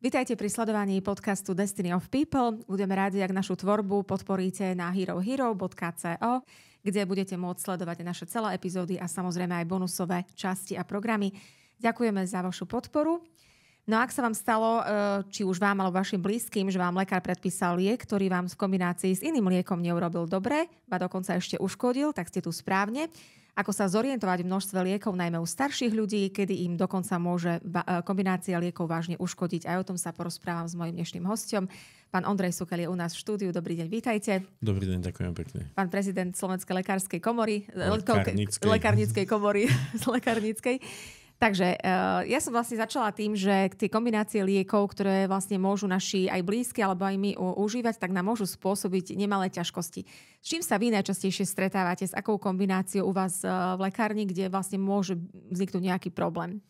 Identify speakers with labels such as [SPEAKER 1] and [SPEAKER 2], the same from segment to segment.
[SPEAKER 1] Vítajte pri sledovaní podcastu Destiny of People. Budeme rádi, ak našu tvorbu podporíte na herohero.co, kde budete môcť sledovať naše celé epizódy a samozrejme aj bonusové časti a programy. Ďakujeme za vašu podporu. No a ak sa vám stalo, eh, či už vám alebo vašim blízkym, že vám lekár predpísal liek, ktorý vám v kombinácii s iným liekom neurobil dobre, ba dokonca ešte uškodil, tak ste tu správne ako sa zorientovať v množstve liekov, najmä u starších ľudí, kedy im dokonca môže e, kombinácia liekov vážne uškodiť. Aj o tom sa porozprávam s mojim dnešným hostom. Pán Ondrej Sukel je u nás v štúdiu. Dobrý deň, vítajte.
[SPEAKER 2] Dobrý deň, ďakujem pekne.
[SPEAKER 1] Pán prezident Slovenskej lekárskej komory, lekárnickej, lekárnickej komory, z lekárnickej. Takže eh, ja som vlastne začala tým, že tie kombinácie liekov, ktoré vlastne môžu naši aj blízky alebo aj my užívať, tak nám môžu spôsobiť nemalé ťažkosti. S čím sa vy najčastejšie stretávate? S akou kombináciou u vás eh, v lekárni, kde vlastne môže vzniknúť nejaký problém?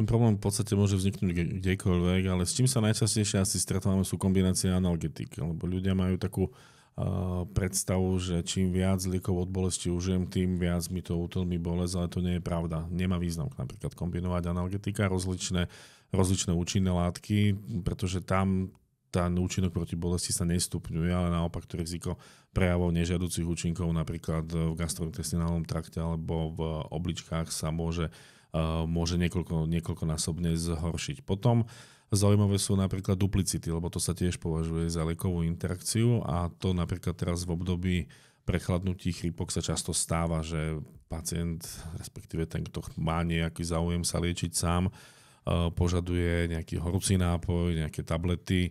[SPEAKER 2] Ten problém v podstate môže vzniknúť kdekoľvek, ale s čím sa najčastejšie asi stretávame sú kombinácie analgetik, lebo ľudia majú takú predstavu, že čím viac liekov od bolesti užijem, tým viac mi to utlmi bolesť, ale to nie je pravda. Nemá význam napríklad kombinovať analgetika, rozličné, rozličné účinné látky, pretože tam ten účinok proti bolesti sa nestupňuje, ale naopak to riziko prejavov nežiaducich účinkov napríklad v gastrointestinálnom trakte alebo v obličkách sa môže, e, môže niekoľko, niekoľkonásobne zhoršiť. Potom Zaujímavé sú napríklad duplicity, lebo to sa tiež považuje za lekovú interakciu a to napríklad teraz v období prechladnutí chrypok sa často stáva, že pacient, respektíve ten, kto má nejaký záujem sa liečiť sám, e, požaduje nejaký horúci nápoj, nejaké tablety, e,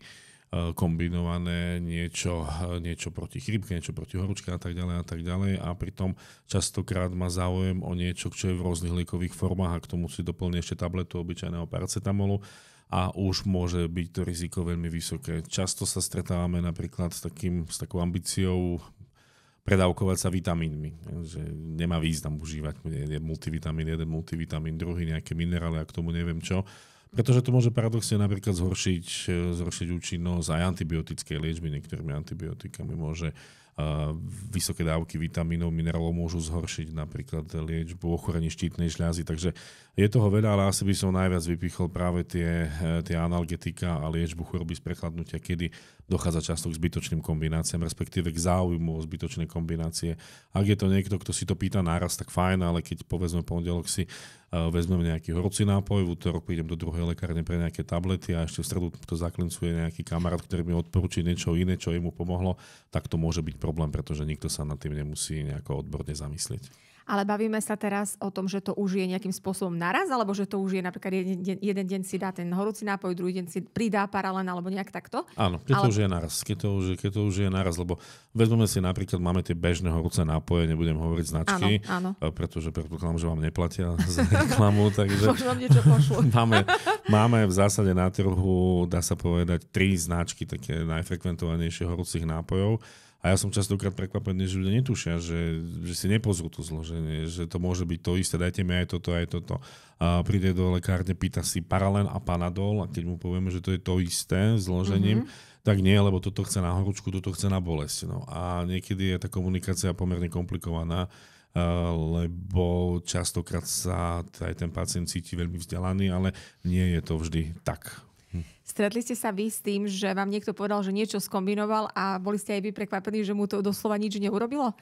[SPEAKER 2] kombinované niečo, niečo proti chrípke, niečo proti horúčke a tak ďalej a tak ďalej a pritom častokrát má záujem o niečo, čo je v rôznych liekových formách a k tomu si doplní ešte tabletu obyčajného paracetamolu a už môže byť to riziko veľmi vysoké. Často sa stretávame napríklad s, takým, s takou ambíciou predávkovať sa vitamínmi. Že nemá význam užívať jeden multivitamín, jeden multivitamín, druhý nejaké minerály a k tomu neviem čo. Pretože to môže paradoxne napríklad zhoršiť, e, zhoršiť účinnosť aj antibiotickej liečby niektorými antibiotikami. Môže vysoké dávky vitamínov, minerálov môžu zhoršiť napríklad liečbu ochorení štítnej žľazy. Takže je toho veľa, ale asi by som najviac vypichol práve tie, e, tie analgetika a liečbu choroby z prechladnutia, kedy dochádza často k zbytočným kombináciám, respektíve k záujmu o zbytočné kombinácie. Ak je to niekto, kto si to pýta naraz, tak fajn, ale keď povedzme pondelok si uh, vezmem nejaký horúci nápoj, v útorok idem do druhej lekárne pre nejaké tablety a ešte v stredu to zaklincuje nejaký kamarát, ktorý mi odporúči niečo iné, čo jemu pomohlo, tak to môže byť problém, pretože nikto sa nad tým nemusí nejako odborne zamyslieť
[SPEAKER 1] ale bavíme sa teraz o tom, že to už je nejakým spôsobom naraz, alebo že to už je napríklad jeden deň, jeden deň si dá ten horúci nápoj, druhý deň si pridá paralén alebo nejak takto.
[SPEAKER 2] Áno, keď ale... to už je naraz, keď to už, keď to už je naraz, lebo vezmeme si napríklad, máme tie bežné horúce nápoje, nebudem hovoriť značky, áno, áno. Eh, pretože predpokladám, že vám neplatia za reklamu, takže máme, máme v zásade na trhu, dá sa povedať, tri značky také najfrekventovanejšie horúcich nápojov. A ja som častokrát prekvapený, že ľudia netušia, že, že si nepozrú to zloženie, že to môže byť to isté, dajte mi aj toto, aj toto. A príde do lekárne, pýta si paralén a panadol a keď mu povieme, že to je to isté zložením, mm-hmm. tak nie, lebo toto chce na horúčku, toto chce na bolesť. No. A niekedy je tá komunikácia pomerne komplikovaná lebo častokrát sa aj ten pacient cíti veľmi vzdelaný, ale nie je to vždy tak.
[SPEAKER 1] Stretli ste sa vy s tým, že vám niekto povedal, že niečo skombinoval a boli ste aj vy prekvapení, že mu to doslova nič neurobilo?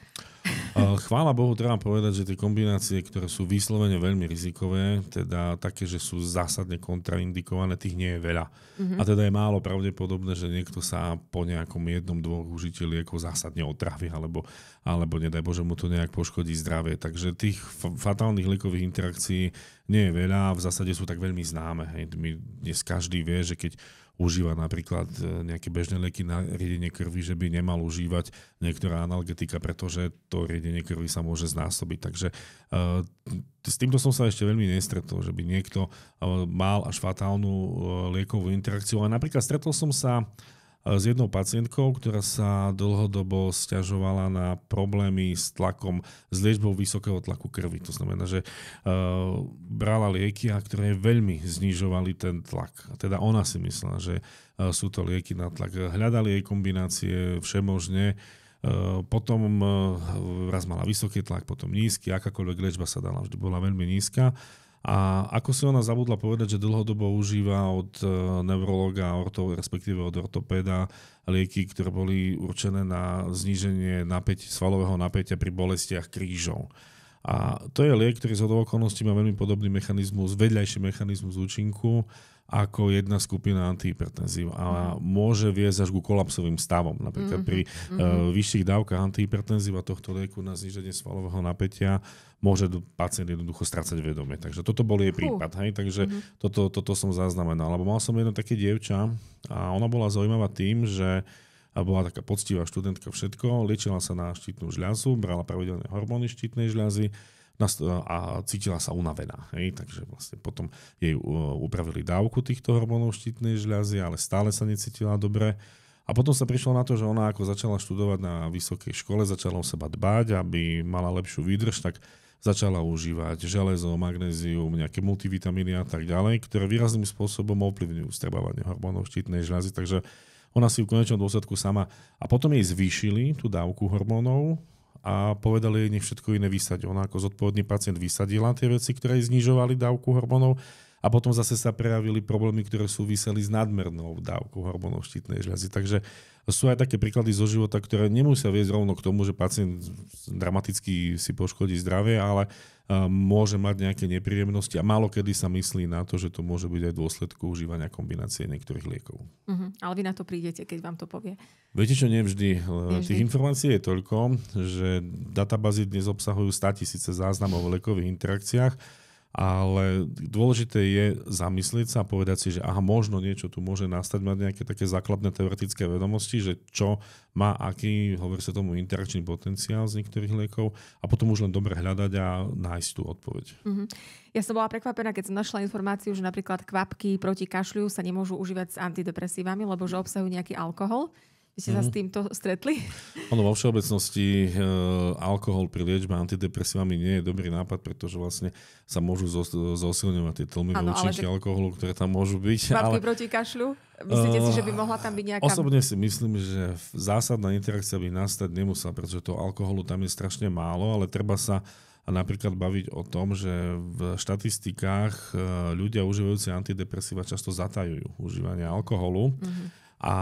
[SPEAKER 2] Chvála Bohu, treba povedať, že tie kombinácie, ktoré sú vyslovene veľmi rizikové, teda také, že sú zásadne kontraindikované, tých nie je veľa. Mm-hmm. A teda je málo pravdepodobné, že niekto sa po nejakom jednom dvoch užiteľi ako zásadne otraví, alebo, alebo nedaj Bože mu to nejak poškodí zdravie. Takže tých fatálnych likových interakcií nie je veľa a v zásade sú tak veľmi známe. Hej. My, dnes každý vie, že keď užíva napríklad e, nejaké bežné lieky na riedenie krvi, že by nemal užívať niektorá analgetika, pretože to riedenie krvi sa môže znásobiť. Takže uh, s týmto som sa ešte veľmi nestretol, že by niekto uh, mal až fatálnu uh, liekovú interakciu. Ale napríklad stretol som sa uh, s jednou pacientkou, ktorá sa dlhodobo stiažovala na problémy s tlakom, s liečbou vysokého tlaku krvi. To znamená, že e, brala lieky, a ktoré veľmi znižovali ten tlak. Teda ona si myslela, že e, sú to lieky na tlak. Hľadali jej kombinácie všemožne. E, potom raz mala vysoký tlak, potom nízky, akákoľvek liečba sa dala, vždy bola veľmi nízka a ako si ona zabudla povedať, že dlhodobo užíva od e, neurologa, orto, respektíve od ortopéda lieky, ktoré boli určené na zníženie napäť, svalového napätia pri bolestiach krížov. A to je liek, ktorý z okolností má veľmi podobný mechanizmus, vedľajší mechanizmus účinku, ako jedna skupina antihypertenzív a mhm. môže viesť až ku kolapsovým stavom. Napríklad mhm, pri mm-hmm. uh, vyšších dávkach a tohto lieku na zniženie svalového napätia môže pacient jednoducho strácať vedomie. Takže toto bol jej prípad. Hej? Takže mm-hmm. toto, toto som zaznamenal. Lebo mal som jedno také dievča a ona bola zaujímavá tým, že a bola taká poctivá študentka všetko, liečila sa na štítnu žľazu, brala pravidelné hormóny štítnej žľazy, a cítila sa unavená. Hej? Takže vlastne potom jej e, upravili dávku týchto hormónov štítnej žľazy, ale stále sa necítila dobre. A potom sa prišlo na to, že ona ako začala študovať na vysokej škole, začala o seba dbať, aby mala lepšiu výdrž, tak začala užívať železo, magnézium, nejaké multivitamíny a tak ďalej, ktoré výrazným spôsobom ovplyvňujú strebávanie hormónov štítnej žľazy. Takže ona si v konečnom dôsledku sama... A potom jej zvýšili tú dávku hormónov, a povedali jej, nech všetko iné vysadí. Ona ako zodpovedný pacient vysadila tie veci, ktoré znižovali dávku hormónov a potom zase sa prejavili problémy, ktoré súviseli s nadmernou dávkou hormónov štítnej žľazy. Takže sú aj také príklady zo života, ktoré nemusia viesť rovno k tomu, že pacient dramaticky si poškodí zdravie, ale e, môže mať nejaké nepríjemnosti a málo kedy sa myslí na to, že to môže byť aj dôsledku užívania kombinácie niektorých liekov.
[SPEAKER 1] Uh-huh. Ale vy na to prídete, keď vám to povie.
[SPEAKER 2] Viete čo, nevždy. E, nevždy. Tých informácií je toľko, že databázy dnes obsahujú 100 tisíce záznamov o liekových interakciách ale dôležité je zamyslieť sa a povedať si, že aha, možno niečo tu môže nastať, mať nejaké také základné teoretické vedomosti, že čo má aký, hovorí sa tomu, interakčný potenciál z niektorých liekov a potom už len dobre hľadať a nájsť tú odpoveď.
[SPEAKER 1] Mm-hmm. Ja som bola prekvapená, keď som našla informáciu, že napríklad kvapky proti kašľu sa nemôžu užívať s antidepresívami, lebo že obsahujú nejaký alkohol. Vy ste mm. sa mhm. s týmto stretli?
[SPEAKER 2] Ono vo všeobecnosti e, alkohol pri liečbe antidepresívami nie je dobrý nápad, pretože vlastne sa môžu zos, zosilňovať tie tlmivé účinky že... alkoholu, ktoré tam môžu byť. Matky ale...
[SPEAKER 1] proti kašľu? Myslíte uh, si, že by eh, mohla tam byť nejaká... Osobne
[SPEAKER 2] si myslím, že zásadná interakcia by nastať nemusela, pretože toho alkoholu tam je strašne málo, ale treba sa a napríklad baviť o tom, že v štatistikách eh, ľudia užívajúci antidepresíva často zatajujú užívanie alkoholu. Mm-hmm a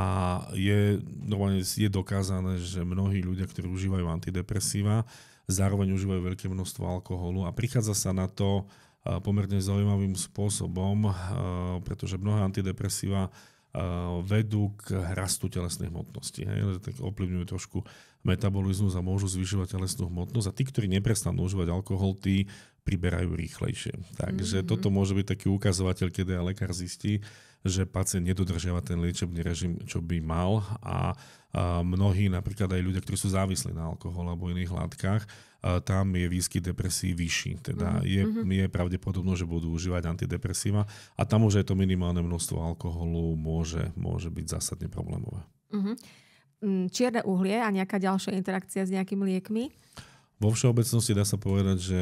[SPEAKER 2] je, normálne je dokázané, že mnohí ľudia, ktorí užívajú antidepresíva, zároveň užívajú veľké množstvo alkoholu a prichádza sa na to e, pomerne zaujímavým spôsobom, e, pretože mnohé antidepresíva e, vedú k rastu telesnej hmotnosti. Hej? Tak oplivňujú trošku metabolizmus a môžu zvyšovať telesnú hmotnosť. A tí, ktorí neprestanú užívať alkohol, tí priberajú rýchlejšie. Takže mm-hmm. toto môže byť taký ukazovateľ, kedy lekár zistí, že pacient nedodržiava ten liečebný režim, čo by mal a, a mnohí, napríklad aj ľudia, ktorí sú závislí na alkohol alebo iných látkach, a tam je výskyt depresí vyšší. Teda mm-hmm. je, mm-hmm. je pravdepodobno, že budú užívať antidepresíva a tam už aj to minimálne množstvo alkoholu môže, môže byť zásadne problémové.
[SPEAKER 1] Mm-hmm mm, čierne uhlie a nejaká ďalšia interakcia s nejakými liekmi?
[SPEAKER 2] Vo všeobecnosti dá sa povedať, že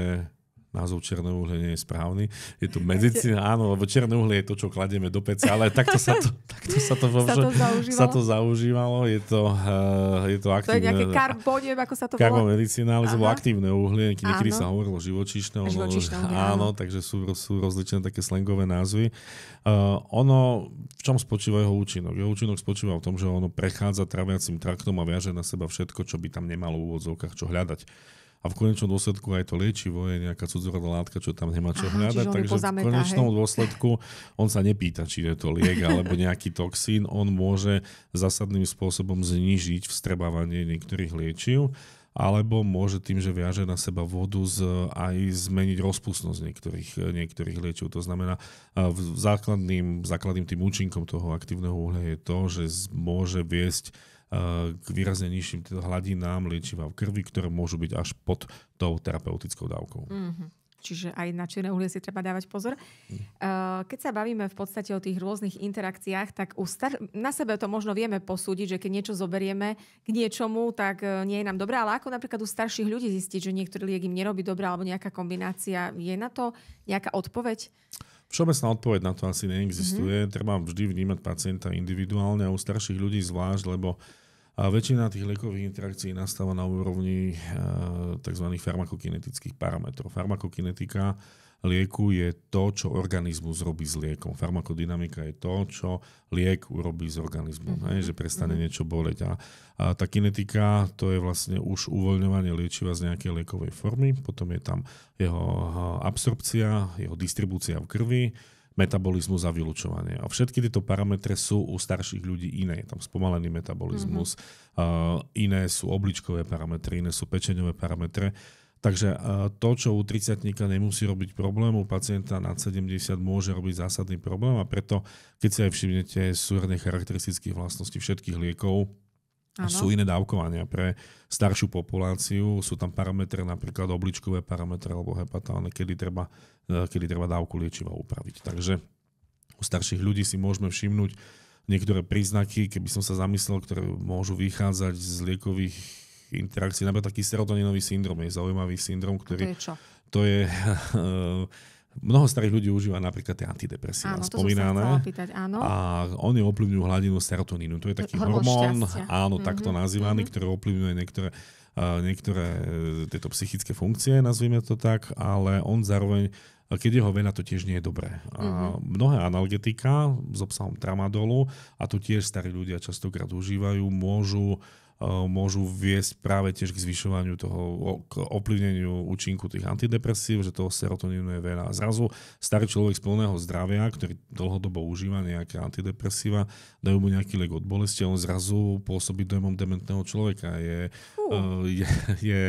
[SPEAKER 2] názov černé uhlie nie je správny. Je to medicína, áno, lebo černé uhlie je to, čo kladieme do pece, ale takto sa to, takto sa to, sa to, zaužívalo. Sa to zaužívalo. Je to, uh, je to aktívne. To je nejaké
[SPEAKER 1] karbo, ako sa to karbo volá. Karbomedicína, ale to aktívne
[SPEAKER 2] uhlie. Niekedy sa hovorilo živočíšne. Ono, živočíšne áno, áno, takže sú, sú rozličné také slangové názvy. Uh, ono, v čom spočíva jeho účinok? Jeho účinok spočíva v tom, že ono prechádza traviacim traktom a viaže na seba všetko, čo by tam nemalo v úvodzovkách čo hľadať a v konečnom dôsledku aj to liečivo je nejaká cudzorodá látka, čo tam nemá čo hľadať, takže v konečnom hej. dôsledku on sa nepýta, či je to liek alebo nejaký toxín, on môže zásadným spôsobom znižiť vstrebávanie niektorých liečiv alebo môže tým, že viaže na seba vodu, z, aj zmeniť rozpustnosť niektorých, niektorých liečiv. To znamená, základným, základným tým účinkom toho aktívneho uhlia je to, že môže viesť k výrazne nižším teda hladinám liečiva v krvi, ktoré môžu byť až pod tou terapeutickou dávkou.
[SPEAKER 1] Mm-hmm. Čiže aj na čierne uhlie si treba dávať pozor. Mhm. Eh, keď sa bavíme v podstate o tých rôznych interakciách, tak u star- na sebe to možno vieme posúdiť, že keď niečo zoberieme k niečomu, tak eh, nie je nám dobré. Ale ako napríklad u starších ľudí zistiť, že niektorý liek im nerobí dobré alebo nejaká kombinácia, je na to nejaká odpoveď?
[SPEAKER 2] Všeobecná odpoveď na to asi neexistuje. Mm-hmm. Treba vždy vnímať pacienta individuálne a u starších ľudí zvlášť, lebo a väčšina tých liekových interakcií nastáva na úrovni e, tzv. farmakokinetických parametrov. Farmakokinetika lieku je to, čo organizmus robí s liekom. Farmakodynamika je to, čo liek urobí s organizmom, mm-hmm. že prestane mm-hmm. niečo boleť. A, a tá kinetika, to je vlastne už uvoľňovanie liečiva z nejakej liekovej formy, potom je tam jeho absorpcia, jeho distribúcia v krvi, metabolizmus a vylučovanie. A všetky tieto parametre sú u starších ľudí iné. Je tam spomalený metabolizmus, mm-hmm. uh, iné sú obličkové parametre, iné sú pečeňové parametre. Takže e, to, čo u 30 nemusí robiť problém, u pacienta nad 70 môže robiť zásadný problém a preto, keď si aj všimnete súrne charakteristické vlastnosti všetkých liekov, Ano. Sú iné dávkovania pre staršiu populáciu, sú tam parametre, napríklad obličkové parametre alebo hepatálne, kedy treba, e, kedy treba dávku liečiva upraviť. Takže u starších ľudí si môžeme všimnúť niektoré príznaky, keby som sa zamyslel, ktoré môžu vychádzať z liekových interakcií. Napríklad taký serotoninový syndrom je zaujímavý syndrom, ktorý... To je čo? To je... Mnoho starých ľudí užíva napríklad tie antidepresie. áno, spomínané. To pýtať, áno. A oni ovplyvňujú hladinu serotonínu. To je taký hormón, hormón šťastia. áno, mm-hmm, takto nazývaný, mm-hmm. ktorý ovplyvňuje niektoré, uh, niektoré eh, tieto psychické funkcie, nazvime to tak, ale on zároveň eh, keď jeho vena, to tiež nie je dobré. A mhm. mnohé analgetika s obsahom tramadolu, a to tiež starí ľudia častokrát užívajú, môžu uh, Eh, môžu viesť práve tiež k zvyšovaniu toho, k ovplyvneniu účinku tých antidepresív, že toho serotonínu je veľa. zrazu starý človek z plného zdravia, ktorý dlhodobo užíva nejaké antidepresíva, dajú mu nejaký lek od bolesti a on zrazu pôsobí dojmom dementného človeka. Je, uh. je, je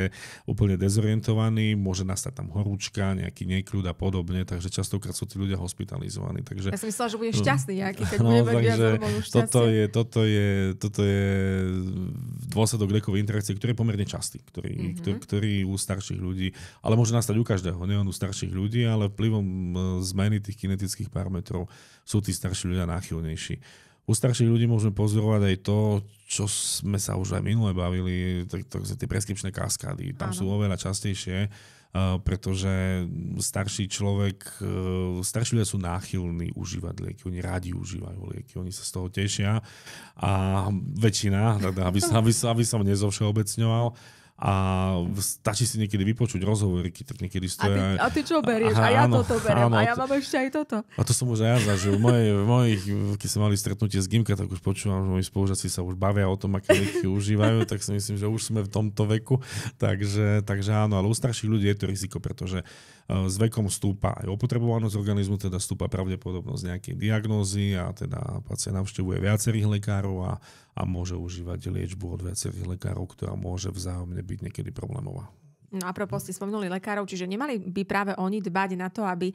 [SPEAKER 2] úplne dezorientovaný, môže nastať tam horúčka, nejaký nekľud a podobne, takže častokrát sú tí ľudia hospitalizovaní. Takže, ja som myslela, že bude mm. šťastný nejaký, keď no, bude takže, viac toto je, toto je, toto je dôsledok lekovej interakcie, ktorý je pomerne častý, ktorý, mm-hmm. ktorý, ktorý u starších ľudí, ale môže nastať u každého, nielen u starších ľudí, ale vplyvom e, zmeny tých kinetických parametrov sú tí starší ľudia náchylnejší. U starších ľudí môžeme pozorovať aj to, čo sme sa už aj minule bavili, tak, tak, tie preskripčné kaskády, tam sú oveľa častejšie Eh, pretože starší človek, eh, starší ľudia sú náchylní užívať lieky, oni rádi užívajú lieky, oni sa z toho tešia a väčšina, teda, aby, sa, aby, sa, aby som nezovšeobecňoval, a stačí si niekedy vypočuť rozhovory, tak niekedy stojí. A ty,
[SPEAKER 1] a ty čo berieš? Aha, a ja áno, toto beriem. Áno, a ja mám ešte aj toto.
[SPEAKER 2] A to som už aj ja zažil. Moje, moje, keď sme mali stretnutie s Gimka, tak už počúvam, že moji spolužiaci sa už bavia o tom, aké lieky užívajú, tak si myslím, že už sme v tomto veku. Takže, takže áno, ale u starších ľudí je to riziko, pretože eh, s vekom stúpa aj opotrebovanosť organizmu, teda stúpa pravdepodobnosť nejakej diagnózy a teda pacient navštevuje viacerých lekárov a, a môže užívať liečbu od viacerých lekárov, ktorá môže vzájomne byť niekedy problémová.
[SPEAKER 1] No a propos ste spomenuli lekárov, čiže nemali by práve oni dbať na to, aby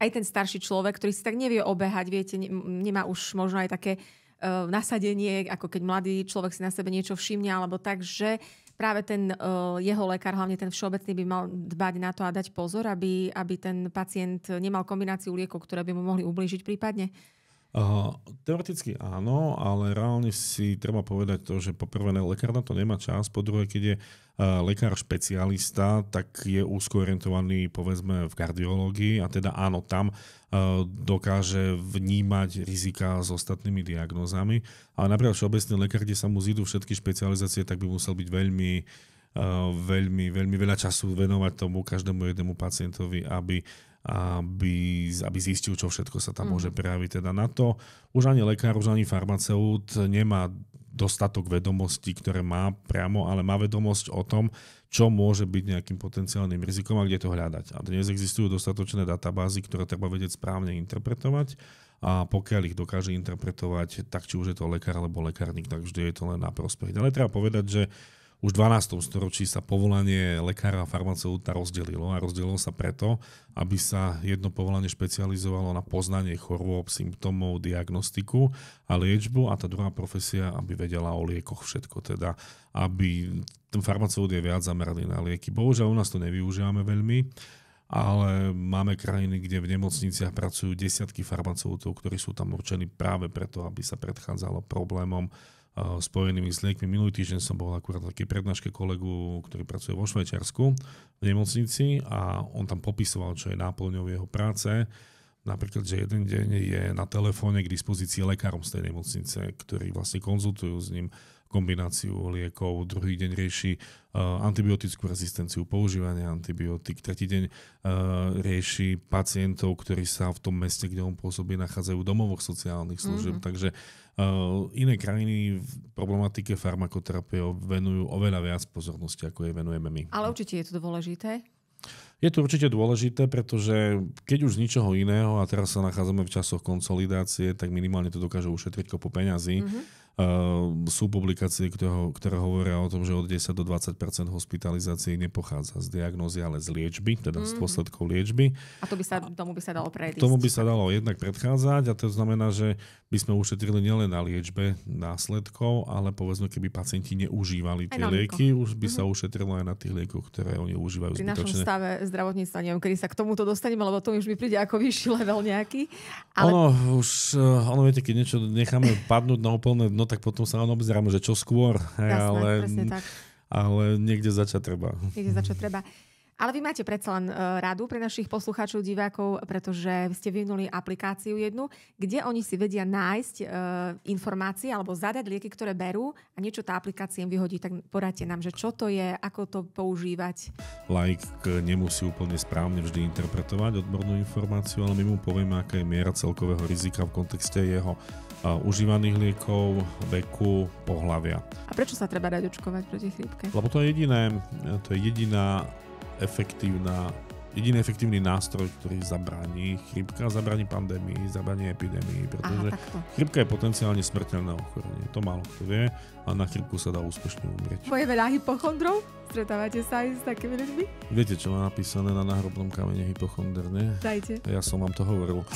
[SPEAKER 1] aj ten starší človek, ktorý si tak nevie obehať, viete, nemá už možno aj také uh, nasadenie, ako keď mladý človek si na sebe niečo všimne, alebo tak, že práve ten uh, jeho lekár, hlavne ten všeobecný, by mal dbať na to a dať pozor, aby, aby ten pacient nemal kombináciu liekov, ktoré by mu mohli ublížiť prípadne.
[SPEAKER 2] Uh, teoreticky áno, ale reálne si treba povedať to, že po prvé lekár na to nemá čas, po druhé, keď je uh, lekár špecialista, tak je úzko orientovaný povedzme v kardiológii a teda áno, tam uh, dokáže vnímať rizika s ostatnými diagnózami. Ale napríklad všeobecný lekár, kde sa mu zídu všetky špecializácie, tak by musel byť veľmi e, veľmi, veľmi veľa času venovať tomu každému jednému pacientovi, aby uh, aby, aby zistil, čo všetko sa tam mm. môže prejaviť. Teda na to už ani lekár, už ani farmaceut nemá dostatok vedomostí, ktoré má priamo, ale má vedomosť o tom, čo môže byť nejakým potenciálnym rizikom a kde to hľadať. A dnes existujú dostatočné databázy, ktoré treba vedieť správne interpretovať a pokiaľ ich dokáže interpretovať, tak či už je to lekár alebo lekárnik, tak vždy je to len na prospech. Ale treba povedať, že uh, už v 12. storočí sa povolanie lekára a farmaceuta rozdelilo a rozdelilo sa preto, aby sa jedno povolanie špecializovalo na poznanie chorôb, symptómov, diagnostiku a liečbu a tá druhá profesia, aby vedela o liekoch všetko, teda aby ten farmaceut je viac zameraný na lieky. Bohužiaľ u nás to nevyužívame veľmi, ale máme krajiny, kde v nemocniciach pracujú desiatky farmaceutov, ktorí sú tam určení práve preto, aby sa predchádzalo problémom spojenými s liekmi. Minulý týždeň som bol akurát na také prednáške kolegu, ktorý pracuje vo Švajčiarsku v nemocnici a on tam popisoval, čo je náplňou jeho práce Napríklad, že jeden deň je na telefóne k dispozícii lekárom z tej nemocnice, ktorí vlastne konzultujú s ním kombináciu liekov, druhý deň rieši uh, antibiotickú rezistenciu, používanie antibiotík, tretí deň uh, rieši pacientov, ktorí sa v tom meste, kde on pôsobí, nachádzajú v domovoch sociálnych služieb. Mm-hmm. Takže uh, iné krajiny v problematike farmakoterapie venujú oveľa viac pozornosti, ako jej venujeme my.
[SPEAKER 1] Ale určite je to dôležité
[SPEAKER 2] je to určite dôležité, pretože keď už z ničoho iného, a teraz sa nachádzame v časoch konsolidácie, tak minimálne to dokáže ušetriť kopu peňazí. Mm-hmm Ehm, sú publikácie, ktoré, ktoré hovoria o tom, že od 10 do 20 hospitalizácií nepochádza z diagnózy, ale z liečby, teda mm. z dôsledkov liečby. A
[SPEAKER 1] to by sa, tomu by sa dalo predísť. Tomu by sa
[SPEAKER 2] dalo jednak predchádzať a to znamená, že by sme ušetrili nielen na liečbe následkov, ale povedzme, keby pacienti neužívali tie lieky, už by mm-hmm. sa mhm. ušetrilo aj na tých liekoch, ktoré oni užívajú Pri zbytočne. našom
[SPEAKER 1] stave zdravotníctva, neviem, kedy sa k tomuto dostaneme, lebo to už mi príde ako vyšší level nejaký. Ale... Ono,
[SPEAKER 2] už, eh, ono viete, keď niečo necháme padnúť na úplné dno, no tak potom sa áno obzerám, že čo skôr. Jasné, ale, presne tak. Ale niekde začať treba.
[SPEAKER 1] Niekde začať treba. Ale vy máte predsa len e, radu pre našich poslucháčov, divákov, pretože ste vyvinuli aplikáciu jednu, kde oni si vedia nájsť uh, informácie alebo zadať lieky, ktoré berú a niečo tá aplikácia im vyhodí. Tak poradte nám, že čo to je, ako to používať.
[SPEAKER 2] Like nemusí úplne správne vždy interpretovať odbornú informáciu, ale my mu povieme, aká je miera celkového rizika v kontexte jeho a, e, užívaných liekov, veku, pohlavia.
[SPEAKER 1] A prečo sa treba dať očkovať proti chrípke? Lebo
[SPEAKER 2] to je jediné, to je jediná efektívna, jediný efektívny nástroj, ktorý zabráni chrypka, zabráni pandémii, zabráni epidémii, pretože Aha, chrypka je potenciálne smrteľné ochorenie. To málo kto vie a na chrypku sa dá úspešne umrieť.
[SPEAKER 1] Moje veľa hypochondrov? Stretávate sa aj s takými ľuďmi?
[SPEAKER 2] Viete, čo má napísané na náhrobnom kamene hypochonderne? Dajte. Ja som vám to hovoril.